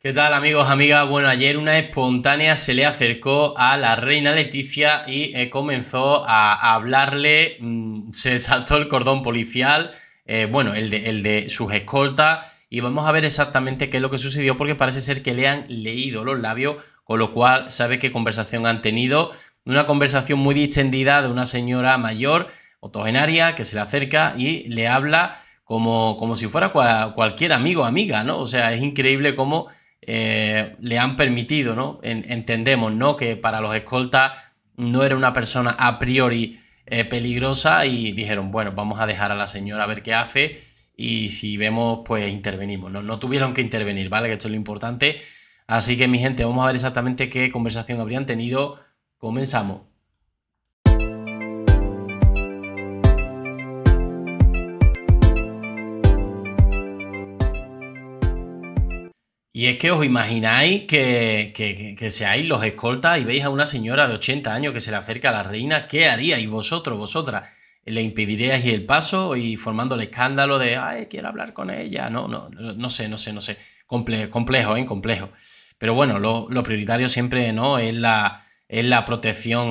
¿Qué tal amigos, amigas? Bueno, ayer una espontánea se le acercó a la reina Leticia y eh, comenzó a, hablarle, mm, se saltó el cordón policial, eh, bueno, el de, sus escoltas y vamos a ver exactamente qué es lo que sucedió porque parece ser que le han leído los labios, con lo cual sabe qué conversación han tenido, una conversación muy distendida de una señora mayor, otogenaria, que se le acerca y le habla como, como si fuera cualquier amigo o amiga, ¿no? O sea, es increíble cómo eh, le han permitido, ¿no? entendemos, ¿no? Que para los escoltas no era una persona a priori eh, peligrosa y dijeron, bueno, vamos a dejar a la señora a ver qué hace y si vemos, pues intervenimos. No, no tuvieron que intervenir, ¿vale? Que esto es lo importante. Así que, mi gente, vamos a ver exactamente qué conversación habrían tenido. Comenzamos. Y es que os imagináis que, que, seáis los escoltas y veis a una señora de 80 años que se le acerca a la reina, ¿qué haría? Y vosotros, vosotras? ¿Le impediríais el paso y formando el escándalo de, ay, quiero hablar con ella? No, no, no sé, no sé, no sé. complejo, ¿eh? Complejo. Pero bueno, lo, prioritario siempre, ¿no? Es la, es la protección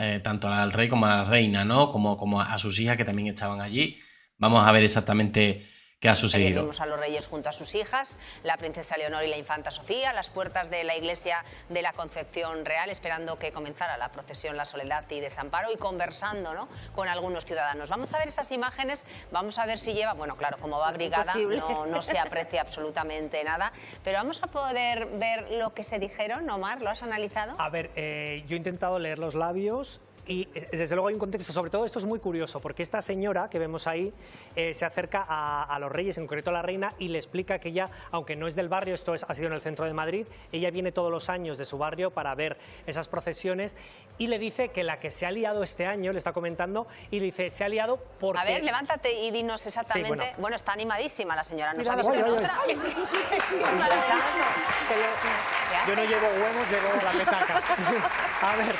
eh, tanto al rey como a la reina, ¿no? Como, como a sus hijas que también estaban allí. Vamos a ver exactamente ¿Qué ha sucedido. a los reyes junto a sus hijas, la princesa Leonor y la infanta Sofía, a las puertas de la iglesia de la Concepción Real, esperando que comenzara la procesión La Soledad y Desamparo y conversando con algunos ciudadanos. Vamos a ver esas imágenes, vamos a ver si lleva, bueno, claro, como va abrigada, no, se aprecia absolutamente nada, pero vamos a poder ver lo que se dijeron, Omar, ¿lo has analizado? A ver, eh, yo he intentado leer los labios y eh, desde luego hay un contexto, sobre todo esto es muy curioso, porque esta señora que vemos ahí eh, se acerca a, los reyes, en concreto a la reina, y le explica que ella, aunque no es del barrio, esto ha sido en el centro de Madrid, ella viene todos los años de su barrio para ver esas procesiones y le dice que la que se ha liado este año, le está comentando, y le dice, se ha liado porque... A ver, levántate y dinos exactamente... bueno. está animadísima la señora, ¿no sabes visto otra? Yo no llevo huevos, llevo la petaca. a ver...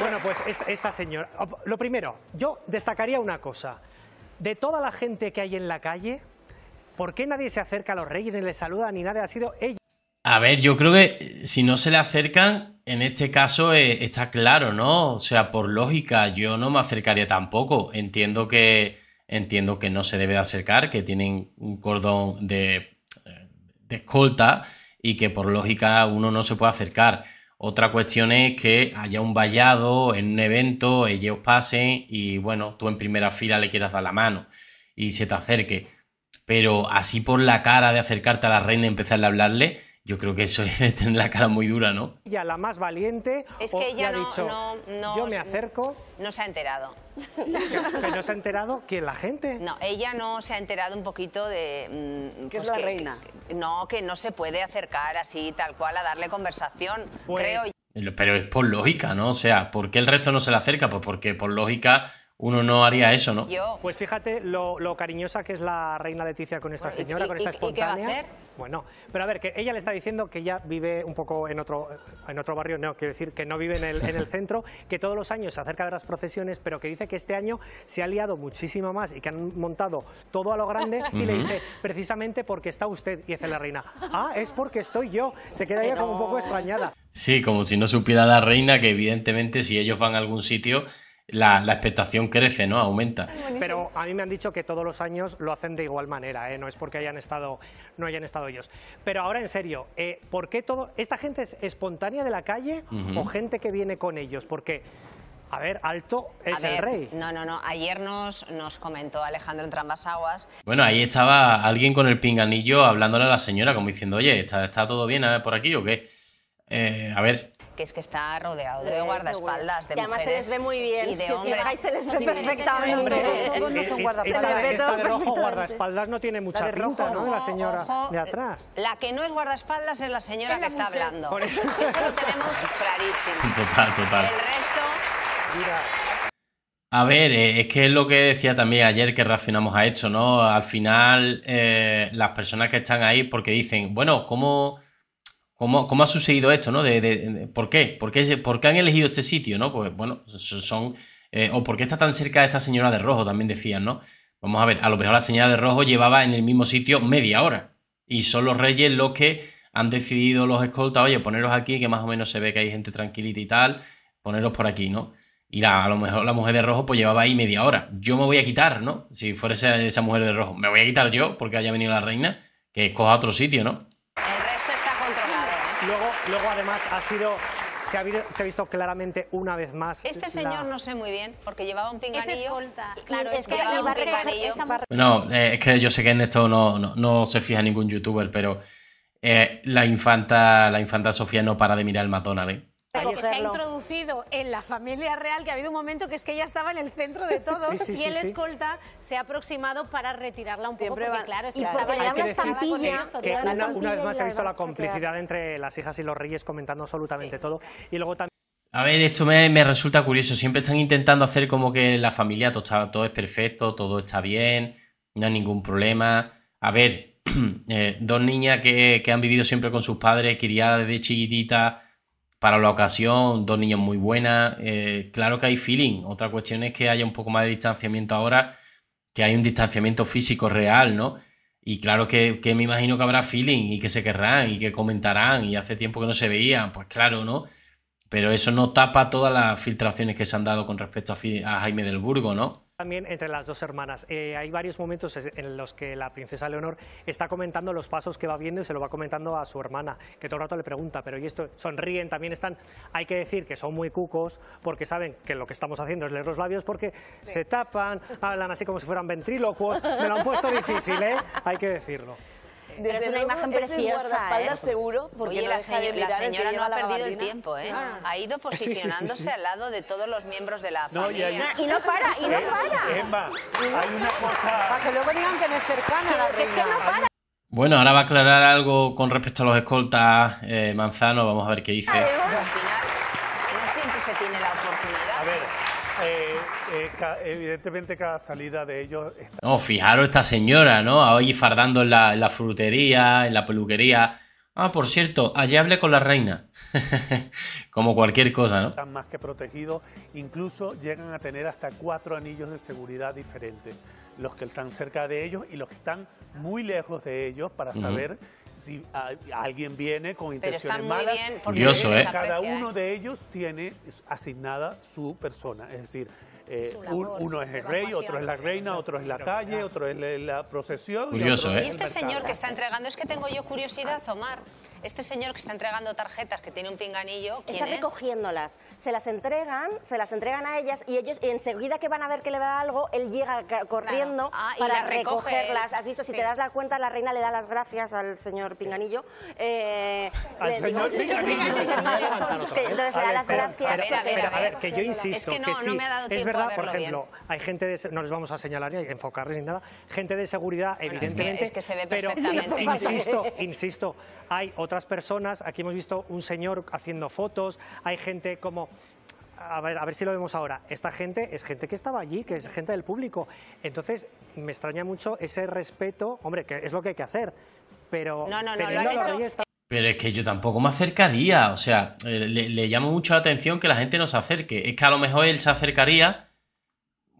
Bueno, pues esta, señora. Lo primero, yo destacaría una cosa. De toda la gente que hay en la calle, ¿por qué nadie se acerca a los reyes ni les saluda ni nadie ha sido ella? A ver, yo creo que si no se le acercan, en este caso eh, está claro, ¿no? O sea, por lógica, yo no me acercaría tampoco. Entiendo que entiendo que no se debe de acercar, que tienen un cordón de, eh, de escolta y que por lógica uno no se puede acercar. Otra cuestión es que haya un vallado en un evento, ellos pasen y bueno, tú en primera fila le quieras dar la mano y se te acerque. Pero así por la cara de acercarte a la reina y empezarle a hablarle, yo creo que eso tener la cara muy dura, ¿no? Y a la más valiente es que ella no, no, yo me acerco. No se ha enterado. ¿Que, no se ha enterado que la gente? No, ella no se ha enterado un poquito de... Mm, que pues es la reina. no, que no se puede acercar así tal cual a darle conversación, pues creo Pero es por lógica, ¿no? O sea, ¿por qué el resto no se le acerca? Pues porque por lógica uno no haría eso, ¿no? Pues fíjate lo, cariñosa que es la reina Leticia con esta pues, señora, con esta espontánea. qué va a hacer? Bueno, pero a ver, que ella le está diciendo que ella vive un poco en otro, en otro barrio, no, quiero decir que no vive en el, en el centro, que todos los años se acerca de las procesiones, pero que dice que este año se ha liado muchísimo más y que han montado todo a lo grande y le dice, precisamente porque está usted, y es la reina, ah, es porque estoy yo, se queda ella como un poco extrañada. Sí, como si no supiera la reina que evidentemente si ellos van a algún sitio la, la, expectación crece, ¿no? Aumenta. Pero a mí me han dicho que todos los años lo hacen de igual manera, ¿eh? no es porque hayan estado, no hayan estado ellos. Pero ahora en serio, eh, ¿por qué todo? ¿Esta gente es espontánea de la calle o gente que viene con ellos? Porque a ver, Alto es el rey. No, no, no. Ayer nos, nos comentó Alejandro en Aguas. Bueno, ahí estaba alguien con el pinganillo hablándole a la señora, como diciendo, oye, ¿está, todo bien por aquí o qué? Eh, a ver, que es que está rodeado de guardaespaldas, de mujeres. se les ve muy bien. Y de hombres. se les ve perfectamente. Todos no son guardaespaldas. no tiene mucha pinta, ¿no? La señora de atrás. La que no es guardaespaldas es la señora que está hablando. Eso lo tenemos clarísimo. Total, total. El resto... A ver, es que es lo que decía también ayer que reaccionamos a esto, ¿no? Al final, las personas que están ahí porque dicen, bueno, ¿cómo, ¿Cómo, ha sucedido esto? ¿no? ¿Por qué? ¿Por qué, han elegido este sitio? ¿no? Pues bueno, son. Eh, o por qué está tan cerca de esta señora de rojo, también decían, ¿no? Vamos a ver, a lo mejor la señora de rojo llevaba en el mismo sitio media hora. Y son los reyes los que han decidido los escoltas, oye, poneros aquí, que más o menos se ve que hay gente tranquilita y tal, poneros por aquí, ¿no? Y a lo mejor la mujer de rojo pues llevaba ahí media hora. Yo me voy a quitar, ¿no? Si fuese esa, esa mujer de rojo, me voy a quitar yo porque haya venido la reina, que escoja otro sitio, ¿no? Luego, además, ha sido se ha, visto, claramente una vez más. Este señor no sé muy bien, porque llevaba un pinganillo. Es Claro, es, que No, eh, es que yo sé que en esto no, se fija ningún youtuber, pero eh, la infanta la infanta Sofía no para de mirar el matón, ¿eh? Pero que pues se ha introducido en la familia real, que ha habido un momento que es que ella estaba en el centro de todo y el escolta se ha aproximado para retirarla un poco, porque, claro, es ya una vez más he visto la complicidad entre las hijas y los reyes comentando absolutamente todo y luego A ver, esto me, resulta curioso. Siempre están intentando hacer como que la familia todo, todo es perfecto, todo está bien, no hay ningún problema. A ver, eh, dos niñas que, han vivido siempre con sus padres, criadas desde chiquitita para la ocasión, dos niños muy buenas. Eh, claro que hay feeling. Otra cuestión es que haya un poco más de distanciamiento ahora, que hay un distanciamiento físico real, ¿no? Y claro que, que, me imagino que habrá feeling y que se querrán y que comentarán y hace tiempo que no se veían, pues claro, ¿no? Pero eso no tapa todas las filtraciones que se han dado con respecto a Jaime del Burgo, ¿no? También entre las dos hermanas. Eh, hay varios momentos en los que la princesa Leonor está comentando los pasos que va viendo y se lo va comentando a su hermana, que todo el rato le pregunta, pero ¿y esto? Sonríen, también están. Hay que decir que son muy cucos porque saben que lo que estamos haciendo es leer los labios porque se tapan, hablan así como si fueran ventrílocuos. Me lo han puesto difícil, ¿eh? Hay que decirlo desde la una imagen preciosa. ¿eh? seguro, porque la, la, señora no ha perdido el tiempo, ¿eh? Ah. Ha ido posicionándose al lado de todos los miembros de la familia. Y, y, no para, y no eh, para. Emma, hay una cosa... Para que luego digan que no es cercana la reina. no para. Bueno, ahora va a aclarar algo con respecto a los escoltas eh, Manzano, vamos a ver qué dice. Al final, no siempre se tiene la oportunidad. A ver, eh, eh, evidentemente cada salida de ellos No, fijaros esta señora, ¿no? Ahí fardando en la, la, frutería, en la peluquería. Ah, por cierto, allí hablé con la reina. Como cualquier cosa, ¿no? Están más que protegidos. Incluso llegan a tener hasta cuatro anillos de seguridad diferentes. Los que están cerca de ellos y los que están muy lejos de ellos para saber si alguien viene con intenciones malas, curioso, ¿eh? cada uno de ellos tiene asignada su persona. Es decir, eh, uno es el rey, otro es la reina, otro es la calle, otro es la, procesión. y este señor que está entregando, es que tengo yo curiosidad, Omar. Este señor que está entregando tarjetas, que tiene un pinganillo, ¿quién Está recogiéndolas. Se las entregan, se las entregan a ellas y ellos enseguida que van a ver que le va algo, él llega corriendo ah, para recogerlas. ¿Has visto? Si te das la cuenta, la reina le da las gracias al señor pinganillo. al señor pinganillo. Entonces le da las gracias. A ver, a ver, que yo insisto es que no, no me ha dado tiempo por ejemplo, hay gente no les vamos a señalar ni enfocarles ni nada, gente de seguridad, evidentemente, pero insisto, insisto, hay otras personas, aquí hemos visto un señor haciendo fotos, hay gente como a ver, si lo vemos ahora. Esta gente es gente que estaba allí, que es gente del público. Entonces, me extraña mucho ese respeto, hombre, que es lo que hay que hacer. Pero Pero es que yo tampoco me acercaría, o sea, eh, le, le llamo mucho la atención que la gente no se acerque. Es que a lo mejor él se acercaría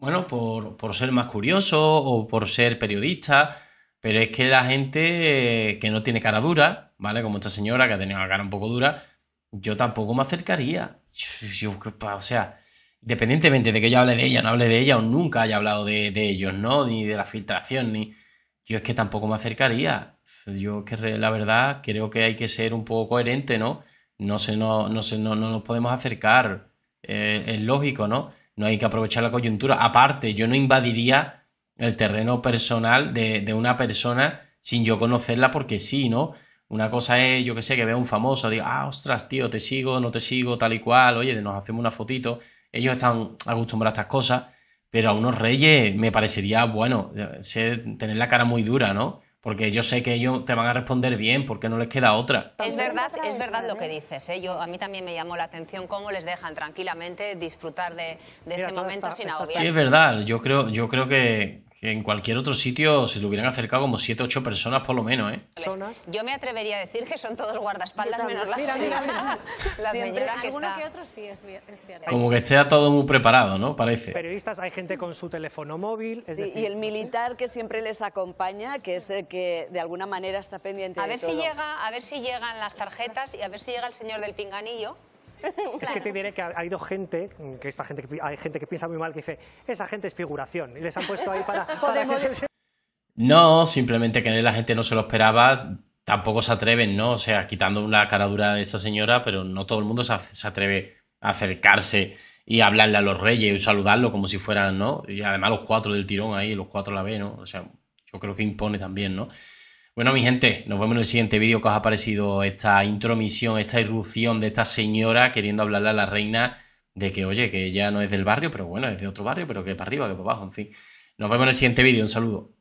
bueno, por, ser más curioso o por ser periodista, pero es que la gente eh, que no tiene cara dura, ¿vale? Como esta señora que ha tenido la cara un poco dura, yo tampoco me acercaría. o sea, independientemente de que yo hable de ella, no hable de ella o nunca haya hablado de, ellos, ¿no? Ni de la filtración, ni... Yo es que tampoco me acercaría. Yo que la verdad creo que hay que ser un poco coherente, ¿no? No, sé, no, no, no, nos podemos acercar. Eh, es lógico, ¿no? No hay que aprovechar la coyuntura. Aparte, yo no invadiría el terreno personal de, una persona sin yo conocerla porque sí, ¿no? Una cosa es, yo qué sé, que vea un famoso, digo, ah, ostras, tío, te sigo, no te sigo, tal y cual, oye, nos hacemos una fotito. Ellos están acostumbrados a estas cosas, pero a unos reyes me parecería, bueno, tener la cara muy dura, ¿no? porque yo sé que ellos te van a responder bien, porque no les queda otra. Es verdad, es verdad lo que dices. ¿eh? Yo, a mí también me llamó la atención cómo les dejan tranquilamente disfrutar de, ese momento sin agobiar. Sí, es verdad. Yo creo, yo creo que, en cualquier otro sitio se le hubieran acercado como o ocho personas por lo menos, ¿eh? Yo me atrevería a decir que son todos guardaespaldas menos la señora. que está... Como que esté todo muy preparado, ¿no? Parece. Periodistas, hay gente con su teléfono móvil. y el militar que siempre les acompaña, que es el que de alguna manera está pendiente a ver Si llega, a ver si llegan las tarjetas y a ver si llega el señor del pinganillo es que te diré que ha, ido gente, que esta gente, hay gente que piensa muy mal, que dice, esa gente es figuración, y les han puesto ahí para... No, simplemente que la gente no se lo esperaba, tampoco se atreven, ¿no? O sea, quitando la caradura de esa señora, pero no todo el mundo se, atreve a acercarse y hablarle a los reyes y saludarlo como si fueran, ¿no? Y además los cuatro del tirón ahí, los cuatro la vez, ¿no? O sea, yo creo que impone también, ¿no? Bueno, mi gente, nos vemos en el siguiente vídeo que os ha parecido esta intromisión, esta irrupción de esta señora queriendo hablarle a la reina de que, oye, que ella no es del barrio, pero bueno, es de otro barrio, pero que para arriba, que para abajo, en fin. Nos vemos en el siguiente vídeo, un saludo.